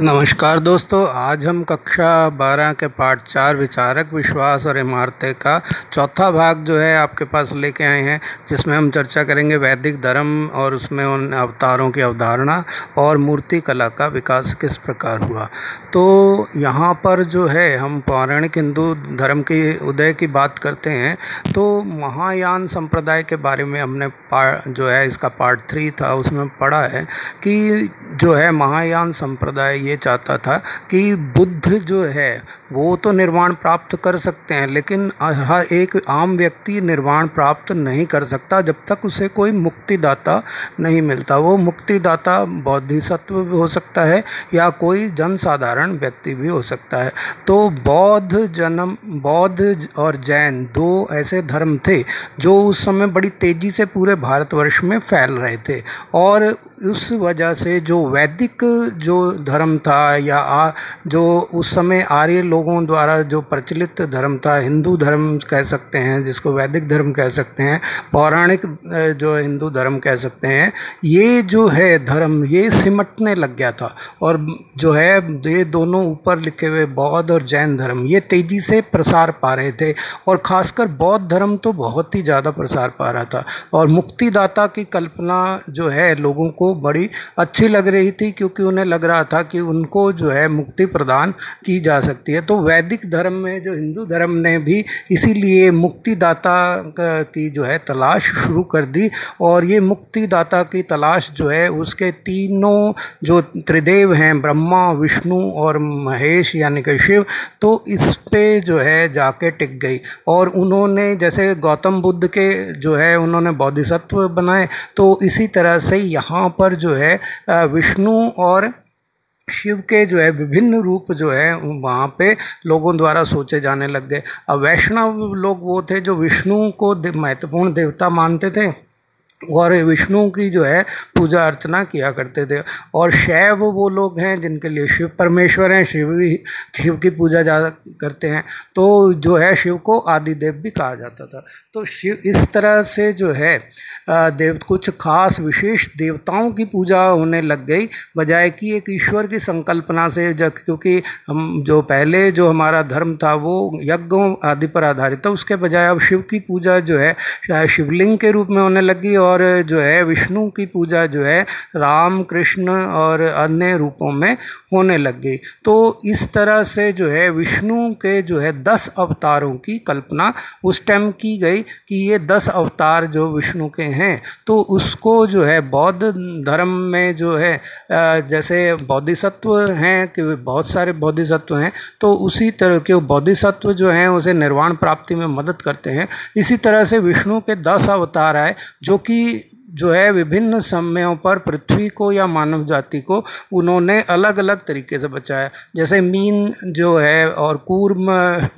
नमस्कार दोस्तों आज हम कक्षा बारह के पाठ चार विचारक विश्वास और इमारतें का चौथा भाग जो है आपके पास लेके आए हैं जिसमें हम चर्चा करेंगे वैदिक धर्म और उसमें उन अवतारों की अवधारणा और मूर्ति कला का विकास किस प्रकार हुआ तो यहाँ पर जो है हम पौराणिक हिंदू धर्म के उदय की बात करते हैं तो महायान संप्रदाय के बारे में हमने जो है इसका पार्ट थ्री था उसमें पढ़ा है कि जो है महायान संप्रदाय ये चाहता था कि बुद्ध जो है वो तो निर्वाण प्राप्त कर सकते हैं लेकिन हर एक आम व्यक्ति निर्वाण प्राप्त नहीं कर सकता जब तक उसे कोई मुक्तिदाता नहीं मिलता वो मुक्तिदाता बौद्धिसत्व हो सकता है या कोई जन साधारण व्यक्ति भी हो सकता है तो बौद्ध जन्म बौद्ध और जैन दो ऐसे धर्म थे जो उस समय बड़ी तेज़ी से पूरे भारतवर्ष में फैल रहे थे और उस वजह से जो वैदिक जो धर्म था या आ, जो उस समय आर्य लोग लोगों द्वारा जो प्रचलित धर्म था हिंदू धर्म कह सकते हैं जिसको वैदिक धर्म कह सकते हैं पौराणिक जो हिंदू धर्म कह सकते हैं ये जो है धर्म ये सिमटने लग गया था और जो है ये दोनों ऊपर लिखे हुए बौद्ध और जैन धर्म ये तेज़ी से प्रसार पा रहे थे और खासकर बौद्ध धर्म तो बहुत ही ज़्यादा प्रसार पा रहा था और मुक्तिदाता की कल्पना जो है लोगों को बड़ी अच्छी लग रही थी क्योंकि उन्हें लग रहा था कि उनको जो है मुक्ति प्रदान की जा सकती है तो वैदिक धर्म में जो हिंदू धर्म ने भी इसीलिए मुक्तिदाता की जो है तलाश शुरू कर दी और ये मुक्तिदाता की तलाश जो है उसके तीनों जो त्रिदेव हैं ब्रह्मा विष्णु और महेश यानी कि शिव तो इस पे जो है जाके टिक गई और उन्होंने जैसे गौतम बुद्ध के जो है उन्होंने बौद्धिसत्व बनाए तो इसी तरह से यहाँ पर जो है विष्णु और शिव के जो है विभिन्न रूप जो है वहाँ पे लोगों द्वारा सोचे जाने लग गए अब वैष्णव लोग वो थे जो विष्णु को महत्वपूर्ण देवता मानते थे और विष्णु की जो है पूजा अर्चना किया करते थे और शैव वो लोग हैं जिनके लिए शिव परमेश्वर हैं शिव भी शिव की पूजा ज़्यादा करते हैं तो जो है शिव को आदिदेव भी कहा जाता था तो शिव इस तरह से जो है देव कुछ खास विशेष देवताओं की पूजा होने लग गई बजाय कि एक ईश्वर की संकल्पना से जब क्योंकि हम जो पहले जो हमारा धर्म था वो यज्ञों आदि पर आधारित था उसके बजाय अब शिव की पूजा जो है शिवलिंग के रूप में होने लगी और और जो है विष्णु की पूजा जो है राम कृष्ण और अन्य रूपों में होने लग गई तो इस तरह से जो है विष्णु के जो है दस अवतारों की कल्पना उस टाइम की गई कि ये दस अवतार जो विष्णु के हैं तो उसको जो है बौद्ध धर्म में जो है जैसे बौद्धिसत्व हैं कि बहुत सारे बौद्धिसत्व हैं तो उसी तरह के बौद्धिसत्व जो हैं उसे निर्वाण प्राप्ति में मदद करते हैं इसी तरह से विष्णु के दस अवतार आए जो कि we जो है विभिन्न समयों पर पृथ्वी को या मानव जाति को उन्होंने अलग अलग तरीके से बचाया जैसे मीन जो है और कूर्म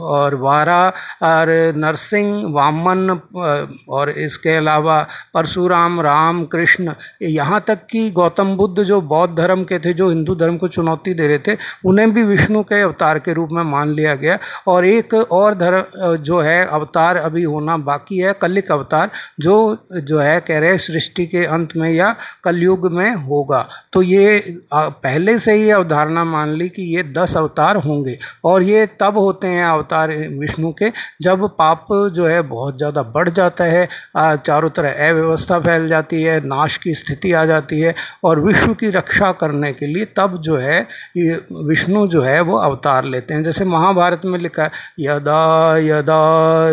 और वारा और नरसिंह वामन और इसके अलावा परशुराम राम कृष्ण यहाँ तक कि गौतम बुद्ध जो बौद्ध धर्म के थे जो हिंदू धर्म को चुनौती दे रहे थे उन्हें भी विष्णु के अवतार के रूप में मान लिया गया और एक और धर्म जो है अवतार अभी होना बाकी है कलिक अवतार जो जो है कह रहे हैं सृष्टि के अंत में या कलयुग में होगा तो ये पहले से ही अवधारणा मान ली कि ये दस अवतार होंगे और ये तब होते हैं अवतार विष्णु के जब पाप जो है बहुत ज़्यादा बढ़ जाता है चारों तरह अव्यवस्था फैल जाती है नाश की स्थिति आ जाती है और विश्व की रक्षा करने के लिए तब जो है विष्णु जो है वो अवतार लेते हैं जैसे महाभारत में लिखा है यदा यदा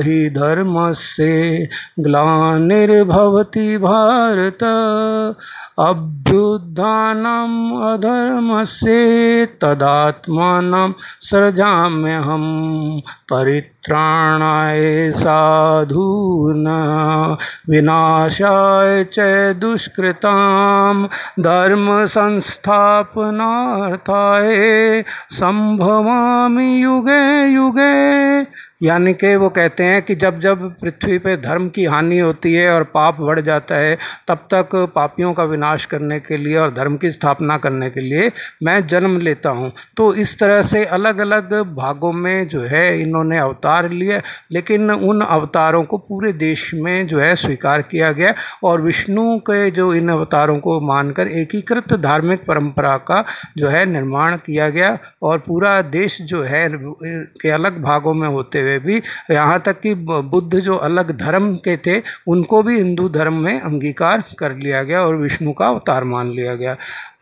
ही धर्म से ग्लानिर्भवती भा भारत अभ्युत्थानम अधर्म से तदात्म सृजाम्य हम परित्राणाय साधून विनाशाय च दुष्कृताम धर्म संस्थापनार्थाय संभवामि युगे युगे यानी कि वो कहते हैं कि जब जब पृथ्वी पे धर्म की हानि होती है और पाप बढ़ जाता है तब तक पापियों का विनाश करने के लिए और धर्म की स्थापना करने के लिए मैं जन्म लेता हूँ तो इस तरह से अलग अलग भागों में जो है इन्होंने अवतार लिए लेकिन उन अवतारों को पूरे देश में जो है स्वीकार किया गया और विष्णु के जो इन अवतारों को मानकर एकीकृत धार्मिक परंपरा का जो है निर्माण किया गया और पूरा देश जो है के अलग भागों में होते हुए हुए भी यहाँ तक कि बुद्ध जो अलग धर्म के थे उनको भी हिंदू धर्म में अंगीकार कर लिया गया और विष्णु का अवतार मान लिया गया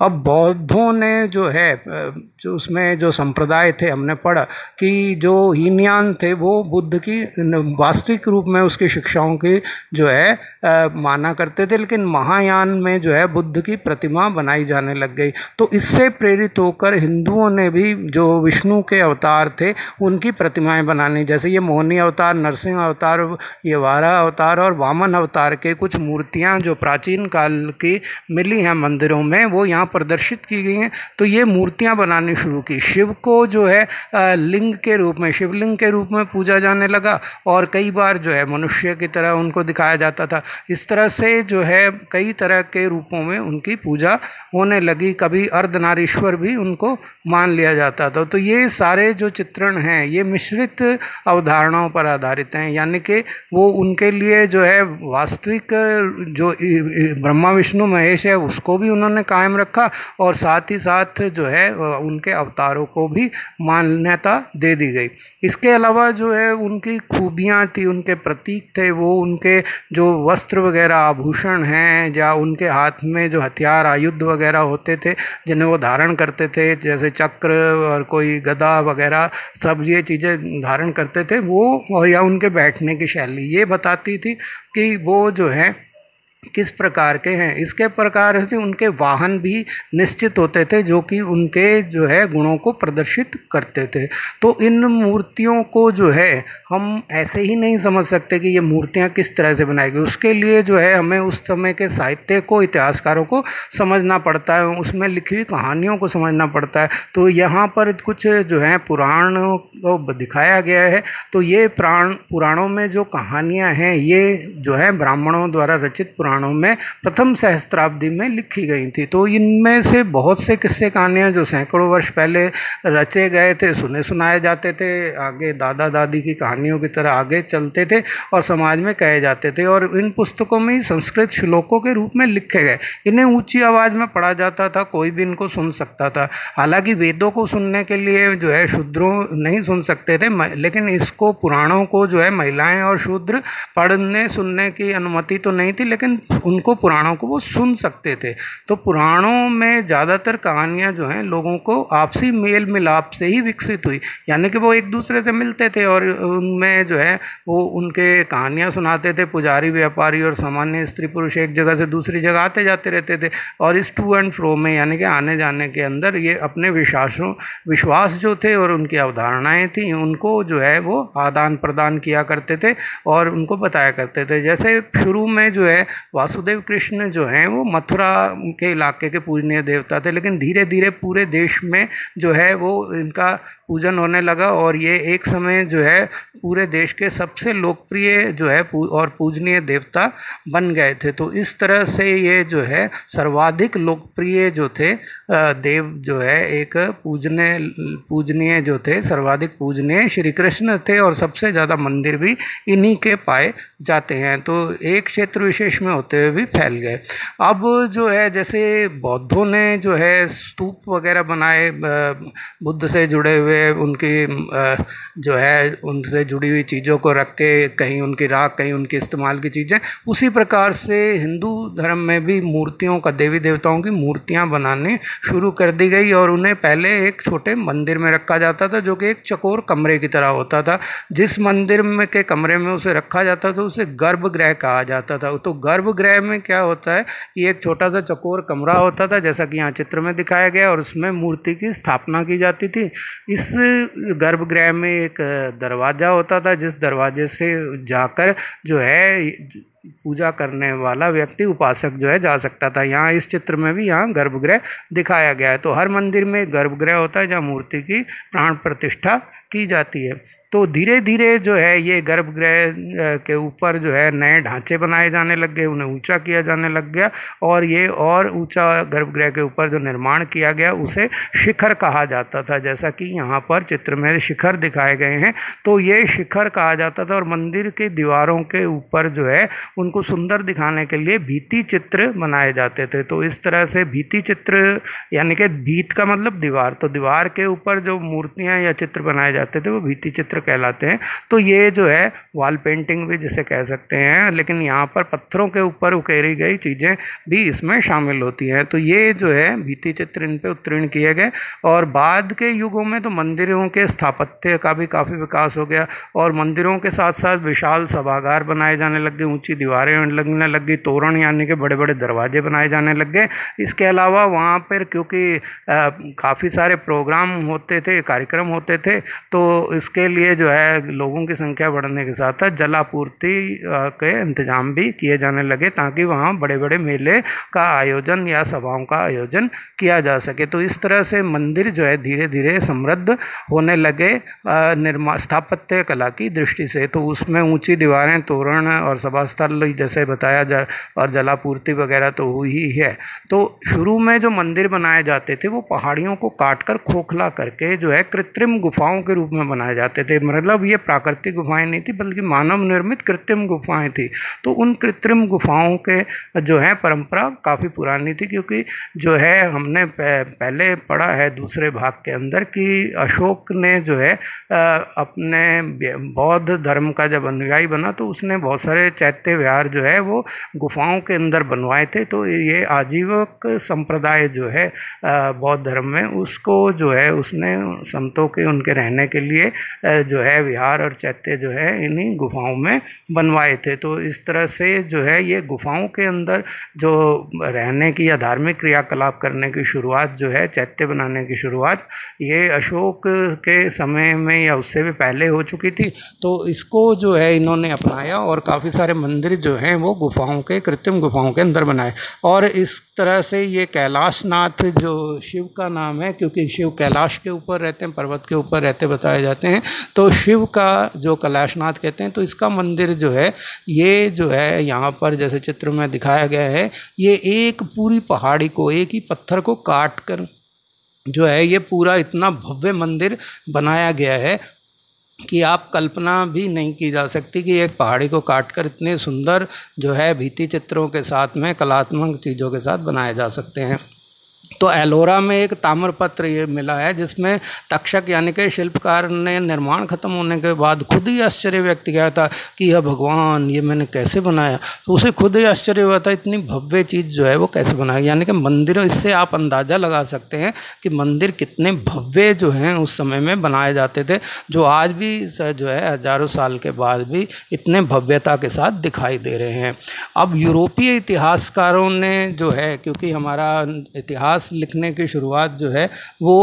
अब बौद्धों ने जो है जो उसमें जो संप्रदाय थे हमने पढ़ा कि जो हीनयान थे वो बुद्ध की वास्तविक रूप में उसकी शिक्षाओं की जो है आ, माना करते थे लेकिन महायान में जो है बुद्ध की प्रतिमा बनाई जाने लग गई तो इससे प्रेरित होकर हिंदुओं ने भी जो विष्णु के अवतार थे उनकी प्रतिमाएं बनानी जैसे जैसे ये मोहनी अवतार नरसिंह अवतार ये वारा अवतार और वामन अवतार के कुछ मूर्तियाँ जो प्राचीन काल की मिली हैं मंदिरों में वो यहाँ प्रदर्शित की गई हैं तो ये मूर्तियाँ बनानी शुरू की शिव को जो है लिंग के रूप में शिवलिंग के रूप में पूजा जाने लगा और कई बार जो है मनुष्य की तरह उनको दिखाया जाता था इस तरह से जो है कई तरह के रूपों में उनकी पूजा होने लगी कभी अर्धनारीश्वर भी उनको मान लिया जाता था तो ये सारे जो चित्रण हैं ये मिश्रित अवधारणाओं पर आधारित हैं यानी कि वो उनके लिए जो है वास्तविक जो ब्रह्मा विष्णु महेश है उसको भी उन्होंने कायम रखा और साथ ही साथ जो है उनके अवतारों को भी मान्यता दे दी गई इसके अलावा जो है उनकी खूबियाँ थी उनके प्रतीक थे वो उनके जो वस्त्र वगैरह आभूषण हैं या उनके हाथ में जो हथियार आयुद्ध वगैरह होते थे जिन्हें वो धारण करते थे जैसे चक्र और कोई गदा वगैरह सब ये चीज़ें धारण करते करते थे वो या उनके बैठने की शैली ये बताती थी कि वो जो है किस प्रकार के हैं इसके प्रकार से उनके वाहन भी निश्चित होते थे जो कि उनके जो है गुणों को प्रदर्शित करते थे तो इन मूर्तियों को जो है हम ऐसे ही नहीं समझ सकते कि ये मूर्तियाँ किस तरह से बनाई गई उसके लिए जो है हमें उस समय के साहित्य को इतिहासकारों को समझना पड़ता है उसमें लिखी हुई कहानियों को समझना पड़ता है तो यहाँ पर कुछ जो है पुराण को दिखाया गया है तो ये प्राण पुराणों में जो कहानियाँ हैं ये जो है ब्राह्मणों द्वारा रचित पुराण पुराणों में प्रथम सहस्त्राब्दी में लिखी गई थी तो इनमें से बहुत से किस्से कहानियाँ जो सैकड़ों वर्ष पहले रचे गए थे सुने सुनाए जाते थे आगे दादा दादी की कहानियों की तरह आगे चलते थे और समाज में कहे जाते थे और इन पुस्तकों में ही संस्कृत श्लोकों के रूप में लिखे गए इन्हें ऊंची आवाज़ में पढ़ा जाता था कोई भी इनको सुन सकता था हालांकि वेदों को सुनने के लिए जो है शूद्रों नहीं सुन सकते थे लेकिन इसको पुराणों को जो है महिलाएं और शूद्र पढ़ने सुनने की अनुमति तो नहीं थी लेकिन उनको पुराणों को वो सुन सकते थे तो पुराणों में ज़्यादातर कहानियाँ जो हैं लोगों को आपसी मेल मिलाप से ही विकसित हुई यानी कि वो एक दूसरे से मिलते थे और उनमें जो है वो उनके कहानियाँ सुनाते थे पुजारी व्यापारी और सामान्य स्त्री पुरुष एक जगह से दूसरी जगह आते जाते रहते थे और इस टू एंड फ्रो में यानी कि आने जाने के अंदर ये अपने विश्वासों विश्वास जो थे और उनकी अवधारणाएँ थी उनको जो है वो आदान प्रदान किया करते थे और उनको बताया करते थे जैसे शुरू में जो है वासुदेव कृष्ण जो हैं वो मथुरा के इलाके के पूजनीय देवता थे लेकिन धीरे धीरे पूरे देश में जो है वो इनका पूजन होने लगा और ये एक समय जो है पूरे देश के सबसे लोकप्रिय जो है और पूजनीय देवता बन गए थे तो इस तरह से ये जो है सर्वाधिक लोकप्रिय जो थे देव जो है एक पूजने पूजनीय जो थे सर्वाधिक पूजनीय श्री कृष्ण थे और सबसे ज़्यादा मंदिर भी इन्हीं के पाए जाते हैं तो एक क्षेत्र विशेष में होते हुए भी फैल गए अब जो है जैसे बौद्धों ने जो है स्तूप वगैरह बनाए बुद्ध से जुड़े हुए उनकी जो है उनसे जुड़ी हुई चीज़ों को रख के कहीं उनकी राख कहीं उनके इस्तेमाल की चीज़ें उसी प्रकार से हिंदू धर्म में भी मूर्तियों का देवी देवताओं की मूर्तियाँ बनानी शुरू कर दी गई और उन्हें पहले एक छोटे मंदिर में रखा जाता था जो कि एक चकोर कमरे की तरह होता था जिस मंदिर में के कमरे में उसे रखा जाता था उसे गर्भगृह कहा जाता था तो गर्भ गर्भगृह में क्या होता है ये एक छोटा सा चकोर कमरा होता था जैसा कि यहाँ चित्र में दिखाया गया और उसमें मूर्ति की स्थापना की जाती थी इस गर्भगृह में एक दरवाज़ा होता था जिस दरवाजे से जाकर जो है पूजा करने वाला व्यक्ति उपासक जो है जा सकता था यहाँ इस चित्र में भी यहाँ गर्भगृह दिखाया गया है तो हर मंदिर में गर्भगृह होता है जहाँ मूर्ति की प्राण प्रतिष्ठा की जाती है तो धीरे धीरे जो है ये गर्भगृह के ऊपर जो है नए ढांचे बनाए जाने लग गए उन्हें ऊंचा किया जाने लग गया और ये और ऊंचा गर्भगृह के ऊपर जो निर्माण किया गया उसे शिखर कहा जाता था जैसा कि यहाँ पर चित्र में शिखर दिखाए गए हैं तो ये शिखर कहा जाता था और मंदिर की दीवारों के ऊपर जो है उनको सुंदर दिखाने के लिए भीति चित्र बनाए जाते थे तो इस तरह से भीति चित्र यानी कि भीत का मतलब दीवार तो दीवार के ऊपर जो मूर्तियाँ या चित्र बनाए जाते थे वो भीति चित्र कहलाते हैं तो ये जो है वॉल पेंटिंग भी जिसे कह सकते हैं लेकिन यहाँ पर पत्थरों के ऊपर उकेरी गई चीज़ें भी इसमें शामिल होती हैं तो ये जो है भीति चित्र इन पर उत्तीर्ण किए गए और बाद के युगों में तो मंदिरों के स्थापत्य का भी काफ़ी विकास हो गया और मंदिरों के साथ साथ विशाल सभागार बनाए जाने लग गए ऊँची दीवारें लगने लग गई तोरण यानी कि बड़े बड़े दरवाजे बनाए जाने लग गए इसके अलावा वहाँ पर क्योंकि काफ़ी सारे प्रोग्राम होते थे कार्यक्रम होते थे तो इसके लिए जो है लोगों की संख्या बढ़ने के साथ साथ जलापूर्ति के इंतजाम भी किए जाने लगे ताकि वहाँ बड़े बड़े मेले का आयोजन या सभाओं का आयोजन किया जा सके तो इस तरह से मंदिर जो है धीरे धीरे समृद्ध होने लगे निर्मा स्थापत्य कला की दृष्टि से तो उसमें ऊंची दीवारें तोरण और सभास्थल जैसे बताया जा और जलापूर्ति वगैरह तो हुई ही है तो शुरू में जो मंदिर बनाए जाते थे वो पहाड़ियों को काट कर खोखला करके जो है कृत्रिम गुफाओं के रूप में बनाए जाते थे मतलब ये प्राकृतिक गुफाएं नहीं थी बल्कि मानव निर्मित कृत्रिम गुफाएं थी तो उन कृत्रिम गुफाओं के जो है परंपरा काफ़ी पुरानी थी क्योंकि जो है हमने पहले पढ़ा है दूसरे भाग के अंदर कि अशोक ने जो है अपने बौद्ध धर्म का जब अनुयायी बना तो उसने बहुत सारे चैत्य विहार जो है वो गुफाओं के अंदर बनवाए थे तो ये आजीवक संप्रदाय जो है बौद्ध धर्म में उसको जो है उसने संतों के उनके रहने के लिए जो है विहार और चैत्य जो है इन्हीं गुफाओं में बनवाए थे तो इस तरह से जो है ये गुफाओं के अंदर जो रहने की या धार्मिक क्रियाकलाप करने की शुरुआत जो है चैत्य बनाने की शुरुआत ये अशोक के समय में या उससे भी पहले हो चुकी थी तो इसको जो है इन्होंने अपनाया और काफ़ी सारे मंदिर जो हैं वो गुफाओं के कृत्रिम गुफाओं के अंदर बनाए और इस तरह से ये कैलाशनाथ जो शिव का नाम है क्योंकि शिव कैलाश के ऊपर रहते हैं पर्वत के ऊपर रहते बताए जाते हैं तो तो शिव का जो कैलाशनाथ कहते हैं तो इसका मंदिर जो है ये जो है यहाँ पर जैसे चित्र में दिखाया गया है ये एक पूरी पहाड़ी को एक ही पत्थर को काट कर जो है ये पूरा इतना भव्य मंदिर बनाया गया है कि आप कल्पना भी नहीं की जा सकती कि एक पहाड़ी को काट कर इतने सुंदर जो है भीति चित्रों के साथ में कलात्मक चीज़ों के साथ बनाए जा सकते हैं तो एलोरा में एक ताम्रपत्र ये मिला है जिसमें तक्षक यानी कि शिल्पकार ने निर्माण खत्म होने के बाद खुद ही आश्चर्य व्यक्त किया था कि यह भगवान ये मैंने कैसे बनाया तो उसे खुद ही आश्चर्य हुआ था इतनी भव्य चीज़ जो है वो कैसे बनाई यानी कि मंदिर इससे आप अंदाज़ा लगा सकते हैं कि मंदिर कितने भव्य जो हैं उस समय में बनाए जाते थे जो आज भी जो है हज़ारों साल के बाद भी इतने भव्यता के साथ दिखाई दे रहे हैं अब यूरोपीय इतिहासकारों ने जो है क्योंकि हमारा इतिहास इतिहास लिखने की शुरुआत जो है वो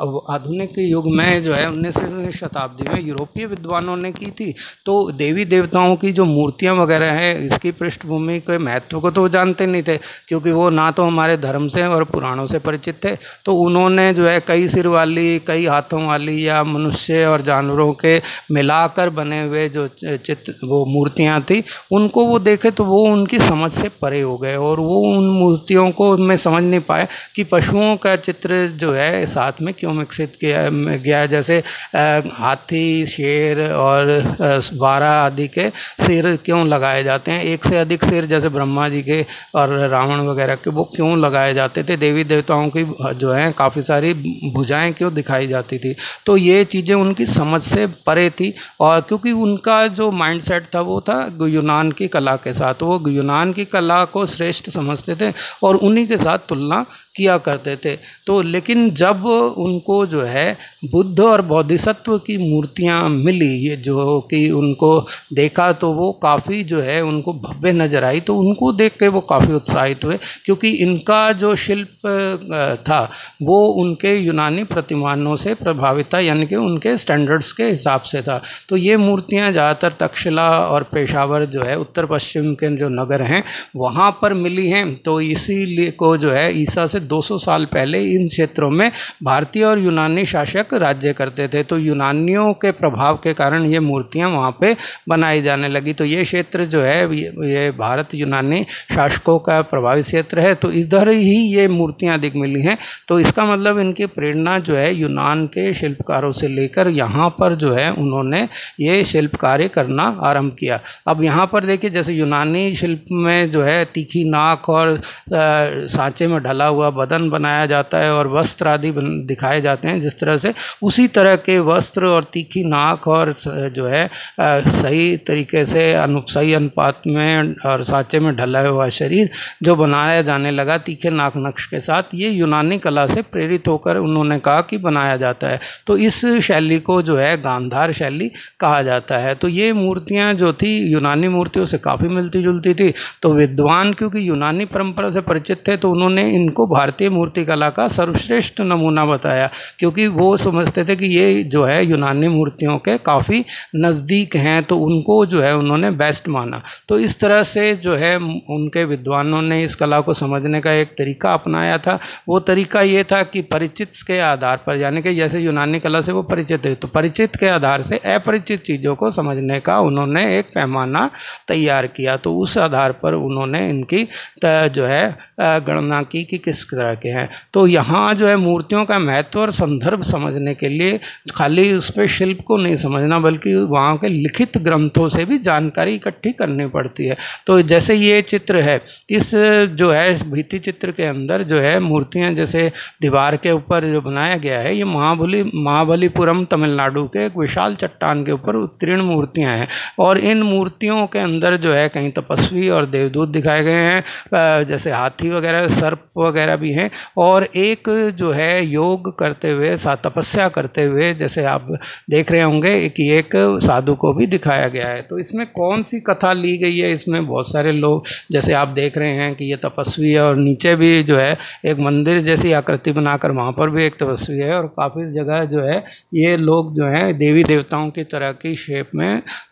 अब आधुनिक युग में जो है उन्नीसवीं शताब्दी में यूरोपीय विद्वानों ने की थी तो देवी देवताओं की जो मूर्तियाँ वगैरह हैं इसकी पृष्ठभूमि के महत्व को तो वो जानते नहीं थे क्योंकि वो ना तो हमारे धर्म से और पुराणों से परिचित थे तो उन्होंने जो है कई सिर वाली कई हाथों वाली या मनुष्य और जानवरों के मिलाकर बने हुए जो चित्र वो मूर्तियाँ थी उनको वो देखे तो वो उनकी समझ से परे हो गए और वो उन मूर्तियों को मैं समझ नहीं पाए कि पशुओं का चित्र जो है साथ में क्यों विकसित किया गया है जैसे हाथी शेर और बारह आदि के सिर क्यों लगाए जाते हैं एक से अधिक सिर जैसे ब्रह्मा जी के और रावण वगैरह के वो क्यों लगाए जाते थे देवी देवताओं की जो है काफ़ी सारी भुजाएं क्यों दिखाई जाती थी तो ये चीज़ें उनकी समझ से परे थी और क्योंकि उनका जो माइंडसेट था वो था यूनान की कला के साथ वो यूनान की कला को श्रेष्ठ समझते थे और उन्हीं के साथ तुलना किया करते थे तो लेकिन जब उनको जो है बुद्ध और बौद्धिसत्व की मूर्तियाँ मिली ये जो कि उनको देखा तो वो काफ़ी जो है उनको भव्य नजर आई तो उनको देख के वो काफ़ी उत्साहित हुए क्योंकि इनका जो शिल्प था वो उनके यूनानी प्रतिमानों से प्रभावित था यानी कि उनके स्टैंडर्ड्स के हिसाब से था तो ये मूर्तियाँ ज़्यादातर तक्षशिला और पेशावर जो है उत्तर पश्चिम के जो नगर हैं वहाँ पर मिली हैं तो इसीलिए को जो है ईसा से 200 साल पहले इन क्षेत्रों में भारतीय और यूनानी शासक राज्य करते थे तो यूनानियों के प्रभाव के कारण ये मूर्तियाँ वहाँ पर बनाई जाने लगी तो ये क्षेत्र जो है ये भारत यूनानी शासकों का प्रभावित क्षेत्र है तो इधर ही ये मूर्तियाँ अधिक मिली हैं तो इसका मतलब इनकी प्रेरणा जो है यूनान के शिल्पकारों से लेकर यहाँ पर जो है उन्होंने ये शिल्प कार्य करना आरंभ किया अब यहाँ पर देखिए जैसे यूनानी शिल्प में जो है तीखी नाक और सांचे में ढला हुआ बदन बनाया जाता है और वस्त्र आदि दिखाए जाते हैं जिस तरह से उसी तरह के वस्त्र और तीखी नाक और जो है सही तरीके से अनु सही अनुपात में और सांचे में ढला हुआ शरीर जो बनाया जाने लगा तीखे नाक नक्श के साथ ये यूनानी कला से प्रेरित होकर उन्होंने कहा कि बनाया जाता है तो इस शैली को जो है गांधार शैली कहा जाता है तो ये मूर्तियाँ जो थी यूनानी मूर्तियों से काफ़ी मिलती जुलती थी तो विद्वान क्योंकि यूनानी परंपरा से परिचित थे तो उन्होंने इनको भारतीय मूर्तिकला का सर्वश्रेष्ठ नमूना बताया क्योंकि वो समझते थे कि ये जो है यूनानी मूर्तियों के काफ़ी नज़दीक हैं तो उनको जो है उन्होंने बेस्ट माना तो इस तरह से जो है उनके विद्वानों ने इस कला को समझने का एक तरीका अपनाया था वो तरीका ये था कि परिचित के आधार पर यानी कि जैसे यूनानी कला से वो परिचित है तो परिचित के आधार से अपरिचित चीज़ों को समझने का उन्होंने एक पैमाना तैयार किया तो उस आधार पर उन्होंने इनकी जो है गणना की कि किस तरह के हैं तो यहाँ जो है मूर्तियों का महत्व और संदर्भ समझने के लिए खाली उस पर शिल्प को नहीं समझना बल्कि वहाँ के लिखित ग्रंथों से भी जानकारी इकट्ठी करनी पड़ती है तो जैसे ये चित्र है इस जो है भीति चित्र के अंदर जो है मूर्तियाँ जैसे दीवार के ऊपर जो बनाया गया है ये महाबली महाबलीपुरम तमिलनाडु के एक विशाल चट्टान के ऊपर उत्तीर्ण मूर्तियाँ हैं और इन मूर्तियों के अंदर जो है कहीं तपस्वी और देवदूत दिखाए गए हैं जैसे हाथी वगैरह सर्प वगैरह भी हैं और एक जो है योग करते हुए सा तपस्या करते हुए जैसे आप देख रहे होंगे कि एक साधु को भी दिखाया गया है तो इसमें कौन सी कथा ली गई है इसमें बहुत सारे लोग जैसे आप देख रहे हैं कि ये तपस्वी है और नीचे भी जो है एक मंदिर जैसी आकृति बनाकर वहाँ पर भी एक तपस्वी है और काफ़ी जगह जो है ये लोग जो हैं देवी देवताओं की तरह की शेप में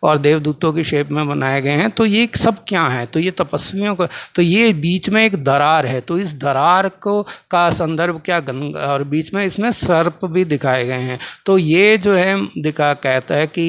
और देवदूतों की शेप में बनाए गए हैं तो ये सब क्या है तो ये तपस्वियों का तो ये बीच में एक दरार है तो इस दरार को का संदर्भ क्या गंगा और बीच में इसमें सर्प भी दिखाए गए हैं तो ये जो है दिखा कहता है कि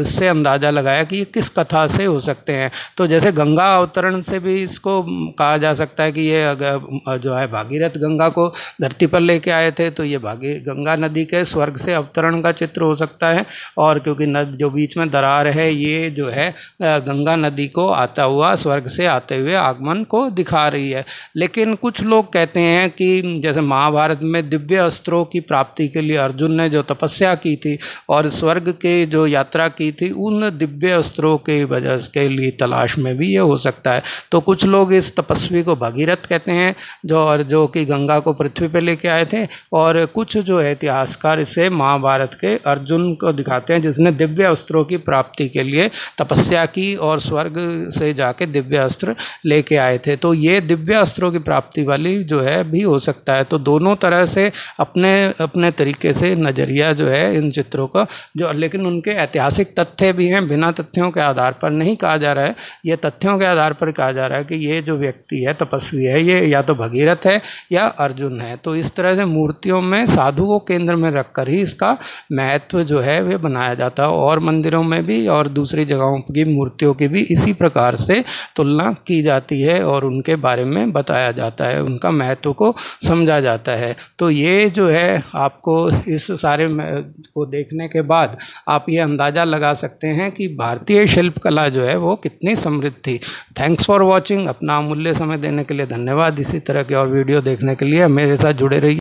इससे अंदाज़ा लगाया कि ये किस कथा से हो सकते हैं तो जैसे गंगा अवतरण से भी इसको कहा जा सकता है कि ये अगर जो है भागीरथ गंगा को धरती पर लेके आए थे तो ये भागी गंगा नदी के स्वर्ग से अवतरण का चित्र हो सकता है और क्योंकि नद जो बीच में दरार है ये जो है गंगा नदी को आता हुआ स्वर्ग से आते हुए आगमन को दिखा रही है लेकिन कुछ लोग कहते हैं हैं कि जैसे महाभारत में दिव्य अस्त्रों की प्राप्ति के लिए अर्जुन ने जो तपस्या की थी और स्वर्ग के जो यात्रा की थी उन दिव्य अस्त्रों के वजह के लिए तलाश में भी ये हो सकता है तो कुछ लोग इस तपस्वी को भगीरथ कहते हैं जो और जो कि गंगा को पृथ्वी पर लेके आए थे और कुछ जो है इतिहासकार इसे महाभारत के अर्जुन को दिखाते हैं जिसने दिव्य अस्त्रों की प्राप्ति के लिए तपस्या की और स्वर्ग से जाके दिव्य अस्त्र लेके आए थे तो ये दिव्य अस्त्रों की प्राप्ति वाली जो है है भी हो सकता है तो दोनों तरह से अपने अपने तरीके से नज़रिया जो है इन चित्रों का जो लेकिन उनके ऐतिहासिक तथ्य भी हैं बिना तथ्यों के आधार पर नहीं कहा जा रहा है ये तथ्यों के आधार पर कहा जा रहा है कि ये जो व्यक्ति है तपस्वी है ये या तो भगीरथ है या अर्जुन है तो इस तरह से मूर्तियों में साधु को केंद्र में रखकर ही इसका महत्व जो है वे बनाया जाता है और मंदिरों में भी और दूसरी जगहों की मूर्तियों की भी इसी प्रकार से तुलना की जाती है और उनके बारे में बताया जाता है उनका महत्व तत्व को समझा जाता है तो ये जो है आपको इस सारे को देखने के बाद आप ये अंदाज़ा लगा सकते हैं कि भारतीय शिल्पकला जो है वो कितनी समृद्ध थी थैंक्स फॉर वॉचिंग अपना अमूल्य समय देने के लिए धन्यवाद इसी तरह के और वीडियो देखने के लिए मेरे साथ जुड़े रहिए